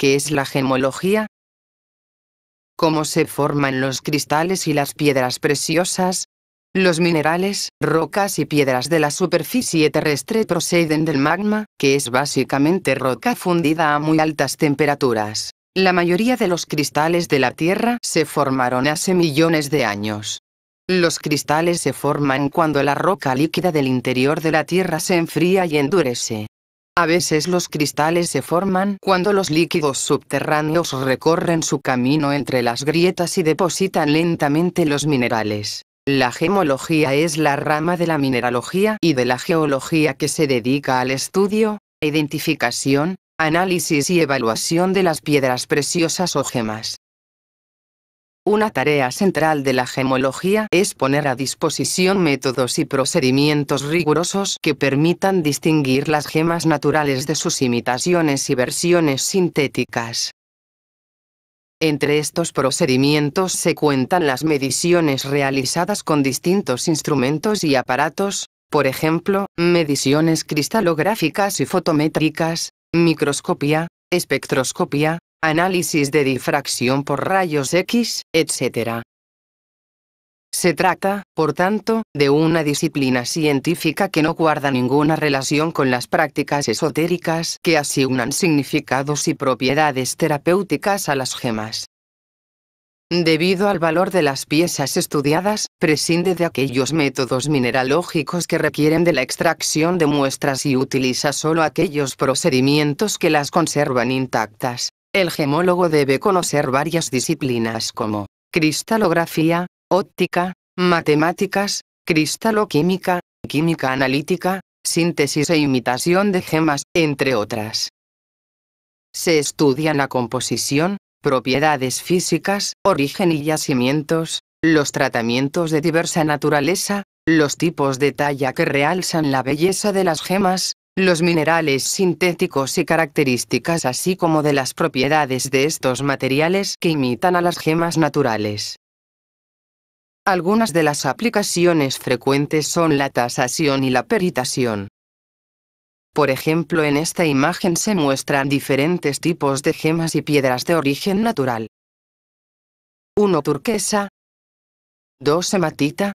¿Qué es la gemología? ¿Cómo se forman los cristales y las piedras preciosas? Los minerales, rocas y piedras de la superficie terrestre proceden del magma, que es básicamente roca fundida a muy altas temperaturas. La mayoría de los cristales de la Tierra se formaron hace millones de años. Los cristales se forman cuando la roca líquida del interior de la Tierra se enfría y endurece. A veces los cristales se forman cuando los líquidos subterráneos recorren su camino entre las grietas y depositan lentamente los minerales. La gemología es la rama de la mineralogía y de la geología que se dedica al estudio, identificación, análisis y evaluación de las piedras preciosas o gemas. Una tarea central de la gemología es poner a disposición métodos y procedimientos rigurosos que permitan distinguir las gemas naturales de sus imitaciones y versiones sintéticas. Entre estos procedimientos se cuentan las mediciones realizadas con distintos instrumentos y aparatos, por ejemplo, mediciones cristalográficas y fotométricas, microscopía, espectroscopía, análisis de difracción por rayos X, etc. Se trata, por tanto, de una disciplina científica que no guarda ninguna relación con las prácticas esotéricas que asignan significados y propiedades terapéuticas a las gemas. Debido al valor de las piezas estudiadas, prescinde de aquellos métodos mineralógicos que requieren de la extracción de muestras y utiliza solo aquellos procedimientos que las conservan intactas. El gemólogo debe conocer varias disciplinas como cristalografía, óptica, matemáticas, cristaloquímica, química analítica, síntesis e imitación de gemas, entre otras. Se estudian la composición, propiedades físicas, origen y yacimientos, los tratamientos de diversa naturaleza, los tipos de talla que realzan la belleza de las gemas, los minerales sintéticos y características así como de las propiedades de estos materiales que imitan a las gemas naturales. Algunas de las aplicaciones frecuentes son la tasación y la peritación. Por ejemplo, en esta imagen se muestran diferentes tipos de gemas y piedras de origen natural. 1. Turquesa. 2. Hematita.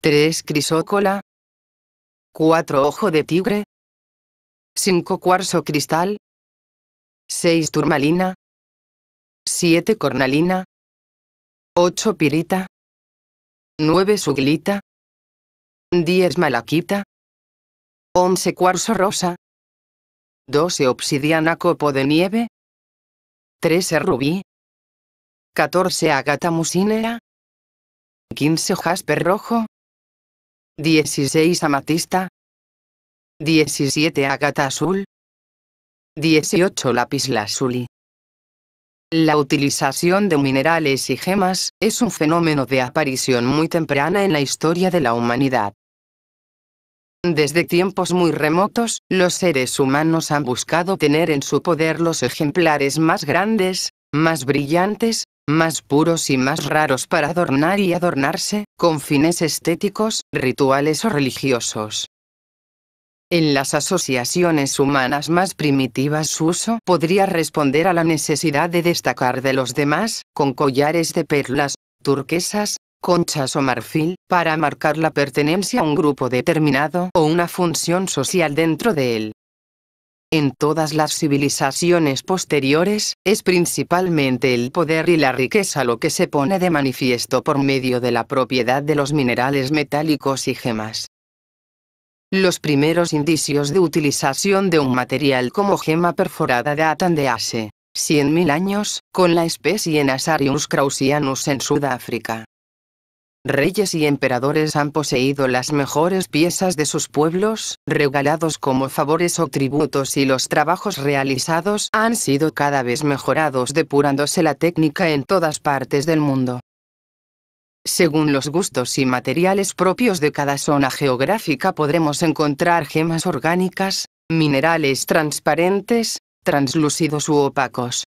3. Crisócola. 4 ojo de tigre, 5 cuarzo cristal, 6 turmalina, 7 cornalina, 8 pirita, 9 suglita, 10 malaquita, 11 cuarzo rosa, 12 obsidiana copo de nieve, 13 rubí, 14 agata musínea. 15 jasper rojo, 16 amatista, 17 ágata azul, 18 lapislázuli. La utilización de minerales y gemas es un fenómeno de aparición muy temprana en la historia de la humanidad. Desde tiempos muy remotos, los seres humanos han buscado tener en su poder los ejemplares más grandes, más brillantes, más puros y más raros para adornar y adornarse, con fines estéticos, rituales o religiosos. En las asociaciones humanas más primitivas su uso podría responder a la necesidad de destacar de los demás, con collares de perlas, turquesas, conchas o marfil, para marcar la pertenencia a un grupo determinado o una función social dentro de él en todas las civilizaciones posteriores, es principalmente el poder y la riqueza lo que se pone de manifiesto por medio de la propiedad de los minerales metálicos y gemas. Los primeros indicios de utilización de un material como gema perforada datan de hace 100.000 años, con la especie Nasarius krausianus en Sudáfrica. Reyes y emperadores han poseído las mejores piezas de sus pueblos, regalados como favores o tributos y los trabajos realizados han sido cada vez mejorados depurándose la técnica en todas partes del mundo. Según los gustos y materiales propios de cada zona geográfica podremos encontrar gemas orgánicas, minerales transparentes, translúcidos u opacos,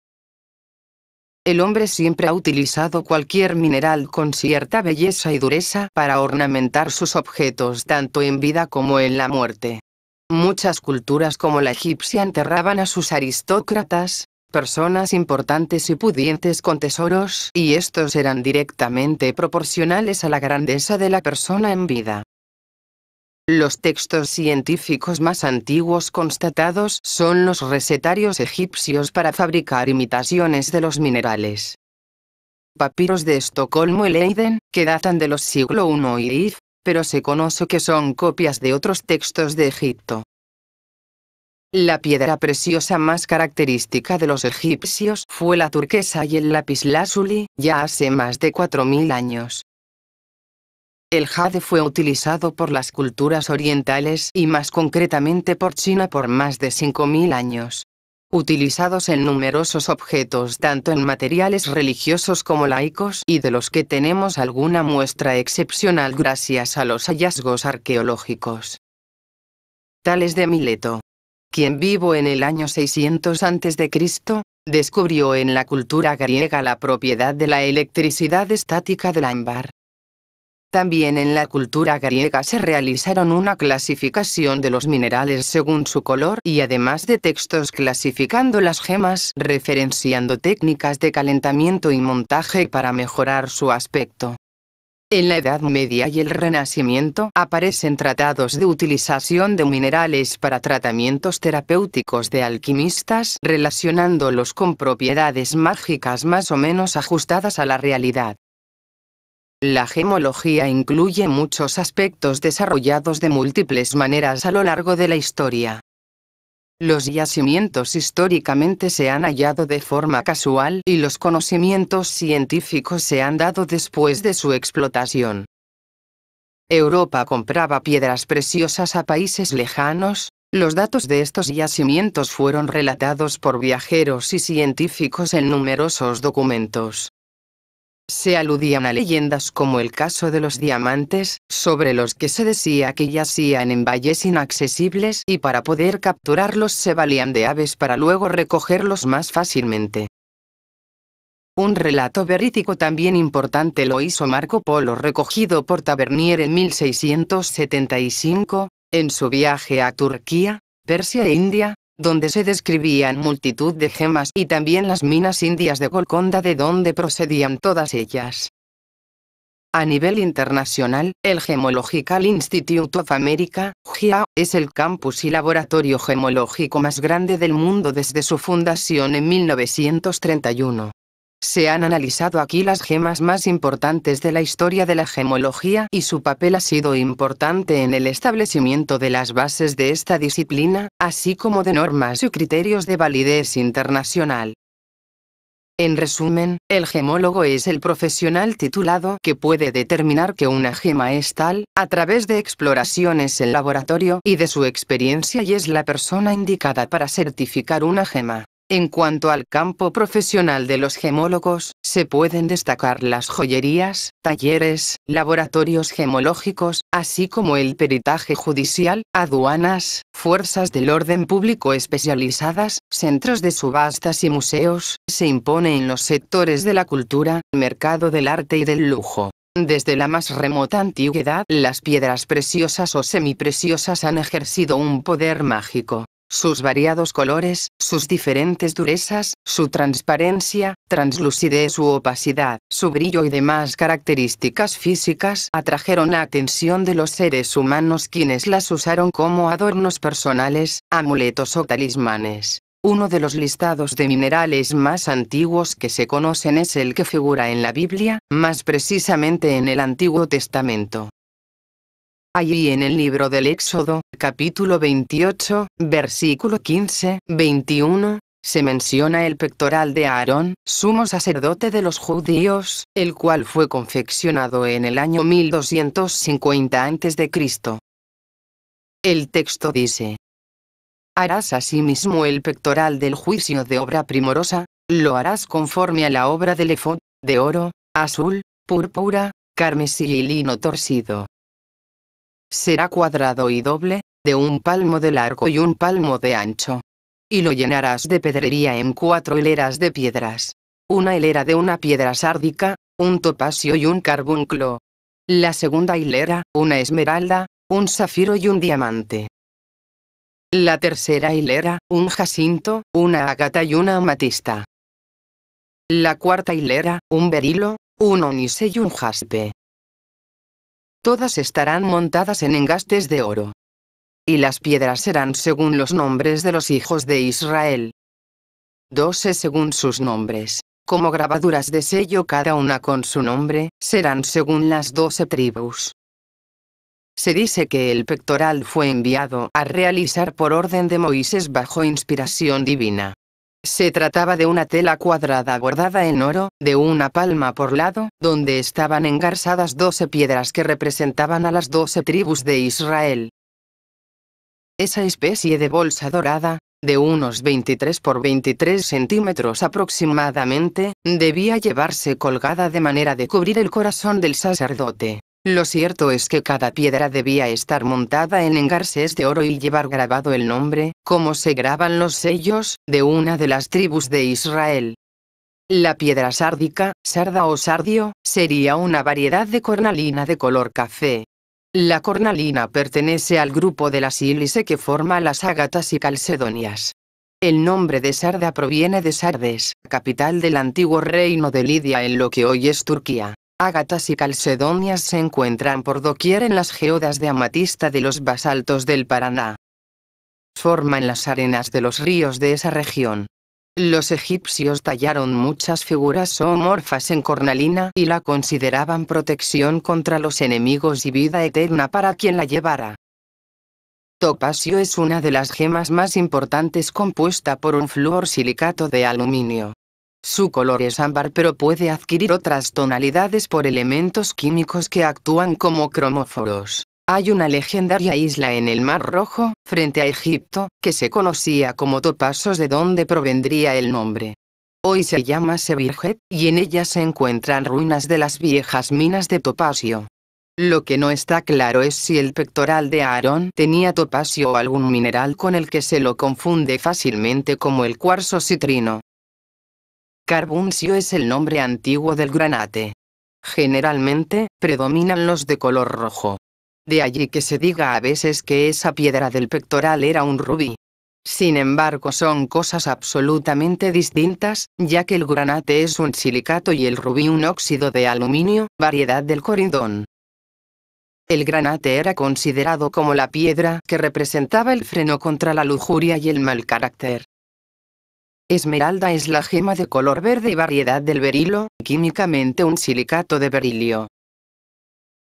el hombre siempre ha utilizado cualquier mineral con cierta belleza y dureza para ornamentar sus objetos tanto en vida como en la muerte. Muchas culturas como la egipcia enterraban a sus aristócratas, personas importantes y pudientes con tesoros, y estos eran directamente proporcionales a la grandeza de la persona en vida. Los textos científicos más antiguos constatados son los recetarios egipcios para fabricar imitaciones de los minerales. Papiros de Estocolmo y Leiden, que datan de los siglo I y IF, pero se conoce que son copias de otros textos de Egipto. La piedra preciosa más característica de los egipcios fue la turquesa y el lapislázuli, ya hace más de 4.000 años. El jade fue utilizado por las culturas orientales y más concretamente por China por más de 5.000 años. Utilizados en numerosos objetos tanto en materiales religiosos como laicos y de los que tenemos alguna muestra excepcional gracias a los hallazgos arqueológicos. Tales de Mileto. Quien vivo en el año 600 a.C., descubrió en la cultura griega la propiedad de la electricidad estática del ámbar. También en la cultura griega se realizaron una clasificación de los minerales según su color y además de textos clasificando las gemas, referenciando técnicas de calentamiento y montaje para mejorar su aspecto. En la Edad Media y el Renacimiento aparecen tratados de utilización de minerales para tratamientos terapéuticos de alquimistas relacionándolos con propiedades mágicas más o menos ajustadas a la realidad. La gemología incluye muchos aspectos desarrollados de múltiples maneras a lo largo de la historia. Los yacimientos históricamente se han hallado de forma casual y los conocimientos científicos se han dado después de su explotación. Europa compraba piedras preciosas a países lejanos, los datos de estos yacimientos fueron relatados por viajeros y científicos en numerosos documentos se aludían a leyendas como el caso de los diamantes, sobre los que se decía que yacían en valles inaccesibles y para poder capturarlos se valían de aves para luego recogerlos más fácilmente. Un relato verídico también importante lo hizo Marco Polo recogido por Tavernier en 1675, en su viaje a Turquía, Persia e India, donde se describían multitud de gemas y también las minas indias de Golconda de donde procedían todas ellas. A nivel internacional, el Gemological Institute of America, GIA, es el campus y laboratorio gemológico más grande del mundo desde su fundación en 1931. Se han analizado aquí las gemas más importantes de la historia de la gemología y su papel ha sido importante en el establecimiento de las bases de esta disciplina, así como de normas y criterios de validez internacional. En resumen, el gemólogo es el profesional titulado que puede determinar que una gema es tal, a través de exploraciones en laboratorio y de su experiencia y es la persona indicada para certificar una gema. En cuanto al campo profesional de los gemólogos, se pueden destacar las joyerías, talleres, laboratorios gemológicos, así como el peritaje judicial, aduanas, fuerzas del orden público especializadas, centros de subastas y museos, se impone en los sectores de la cultura, mercado del arte y del lujo. Desde la más remota antigüedad, las piedras preciosas o semipreciosas han ejercido un poder mágico. Sus variados colores, sus diferentes durezas, su transparencia, translucidez su opacidad, su brillo y demás características físicas atrajeron la atención de los seres humanos quienes las usaron como adornos personales, amuletos o talismanes. Uno de los listados de minerales más antiguos que se conocen es el que figura en la Biblia, más precisamente en el Antiguo Testamento. Allí en el libro del Éxodo, capítulo 28, versículo 15, 21, se menciona el pectoral de Aarón, sumo sacerdote de los judíos, el cual fue confeccionado en el año 1250 a.C. El texto dice, Harás asimismo el pectoral del juicio de obra primorosa, lo harás conforme a la obra del efod, de oro, azul, púrpura, carmesí y lino torcido será cuadrado y doble, de un palmo de largo y un palmo de ancho. Y lo llenarás de pedrería en cuatro hileras de piedras. Una hilera de una piedra sárdica, un topacio y un carbunclo. La segunda hilera, una esmeralda, un zafiro y un diamante. La tercera hilera, un jacinto, una ágata y una amatista. La cuarta hilera, un berilo, un onise y un jaspe todas estarán montadas en engastes de oro. Y las piedras serán según los nombres de los hijos de Israel. Doce según sus nombres, como grabaduras de sello cada una con su nombre, serán según las doce tribus. Se dice que el pectoral fue enviado a realizar por orden de Moisés bajo inspiración divina. Se trataba de una tela cuadrada bordada en oro, de una palma por lado, donde estaban engarzadas doce piedras que representaban a las doce tribus de Israel. Esa especie de bolsa dorada, de unos 23 por 23 centímetros aproximadamente, debía llevarse colgada de manera de cubrir el corazón del sacerdote. Lo cierto es que cada piedra debía estar montada en engarces de oro y llevar grabado el nombre, como se graban los sellos, de una de las tribus de Israel. La piedra sárdica, sarda o sardio, sería una variedad de cornalina de color café. La cornalina pertenece al grupo de la sílice que forma las ágatas y calcedonias. El nombre de Sarda proviene de Sardes, capital del antiguo reino de Lidia en lo que hoy es Turquía. Ágatas y calcedonias se encuentran por doquier en las geodas de amatista de los basaltos del Paraná. Forman las arenas de los ríos de esa región. Los egipcios tallaron muchas figuras zoomorfas en cornalina y la consideraban protección contra los enemigos y vida eterna para quien la llevara. Topacio es una de las gemas más importantes compuesta por un fluor silicato de aluminio. Su color es ámbar pero puede adquirir otras tonalidades por elementos químicos que actúan como cromóforos. Hay una legendaria isla en el Mar Rojo, frente a Egipto, que se conocía como Topasos de donde provendría el nombre. Hoy se llama Sevirget, y en ella se encuentran ruinas de las viejas minas de topacio. Lo que no está claro es si el pectoral de Aarón tenía topacio o algún mineral con el que se lo confunde fácilmente como el cuarzo citrino. Carbuncio es el nombre antiguo del granate. Generalmente, predominan los de color rojo. De allí que se diga a veces que esa piedra del pectoral era un rubí. Sin embargo, son cosas absolutamente distintas, ya que el granate es un silicato y el rubí un óxido de aluminio, variedad del corindón. El granate era considerado como la piedra que representaba el freno contra la lujuria y el mal carácter. Esmeralda es la gema de color verde y variedad del berilo, químicamente un silicato de berilio.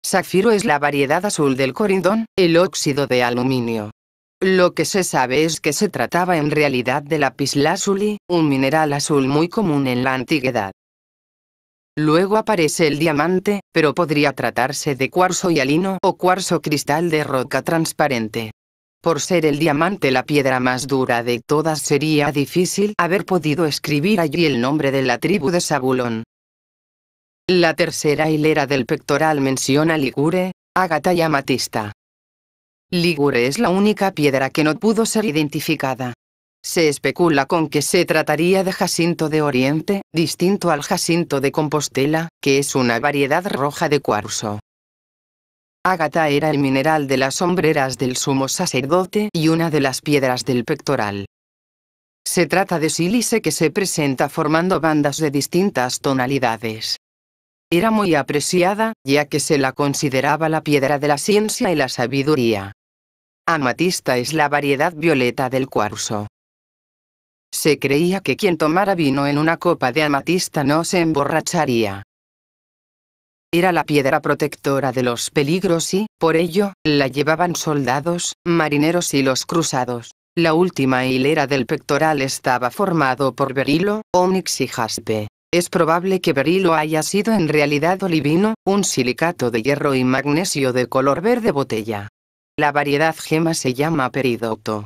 Zafiro es la variedad azul del corindón, el óxido de aluminio. Lo que se sabe es que se trataba en realidad de lapislázuli, un mineral azul muy común en la antigüedad. Luego aparece el diamante, pero podría tratarse de cuarzo hialino o cuarzo cristal de roca transparente. Por ser el diamante la piedra más dura de todas sería difícil haber podido escribir allí el nombre de la tribu de Zabulón. La tercera hilera del pectoral menciona Ligure, ágata y amatista. Ligure es la única piedra que no pudo ser identificada. Se especula con que se trataría de jacinto de Oriente, distinto al jacinto de Compostela, que es una variedad roja de cuarzo. Ágata era el mineral de las sombreras del sumo sacerdote y una de las piedras del pectoral. Se trata de sílice que se presenta formando bandas de distintas tonalidades. Era muy apreciada, ya que se la consideraba la piedra de la ciencia y la sabiduría. Amatista es la variedad violeta del cuarzo. Se creía que quien tomara vino en una copa de amatista no se emborracharía era la piedra protectora de los peligros y, por ello, la llevaban soldados, marineros y los cruzados. La última hilera del pectoral estaba formado por berilo, ónix y jaspe. Es probable que berilo haya sido en realidad olivino, un silicato de hierro y magnesio de color verde botella. La variedad gema se llama peridoto.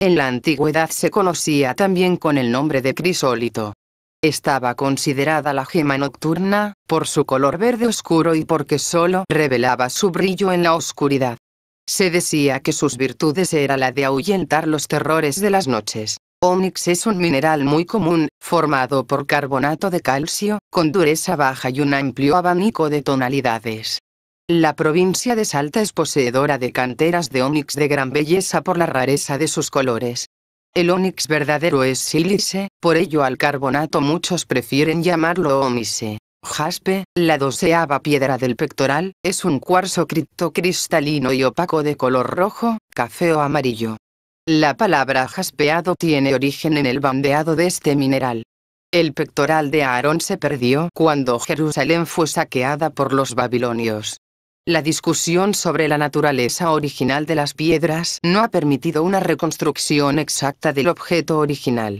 En la antigüedad se conocía también con el nombre de crisólito. Estaba considerada la gema nocturna, por su color verde oscuro y porque solo revelaba su brillo en la oscuridad. Se decía que sus virtudes era la de ahuyentar los terrores de las noches. Onyx es un mineral muy común, formado por carbonato de calcio, con dureza baja y un amplio abanico de tonalidades. La provincia de Salta es poseedora de canteras de onix de gran belleza por la rareza de sus colores. El onix verdadero es sílice, por ello al carbonato muchos prefieren llamarlo ómice. Jaspe, la doceava piedra del pectoral, es un cuarzo criptocristalino y opaco de color rojo, café o amarillo. La palabra jaspeado tiene origen en el bandeado de este mineral. El pectoral de Aarón se perdió cuando Jerusalén fue saqueada por los babilonios. La discusión sobre la naturaleza original de las piedras no ha permitido una reconstrucción exacta del objeto original.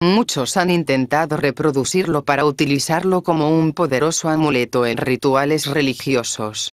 Muchos han intentado reproducirlo para utilizarlo como un poderoso amuleto en rituales religiosos.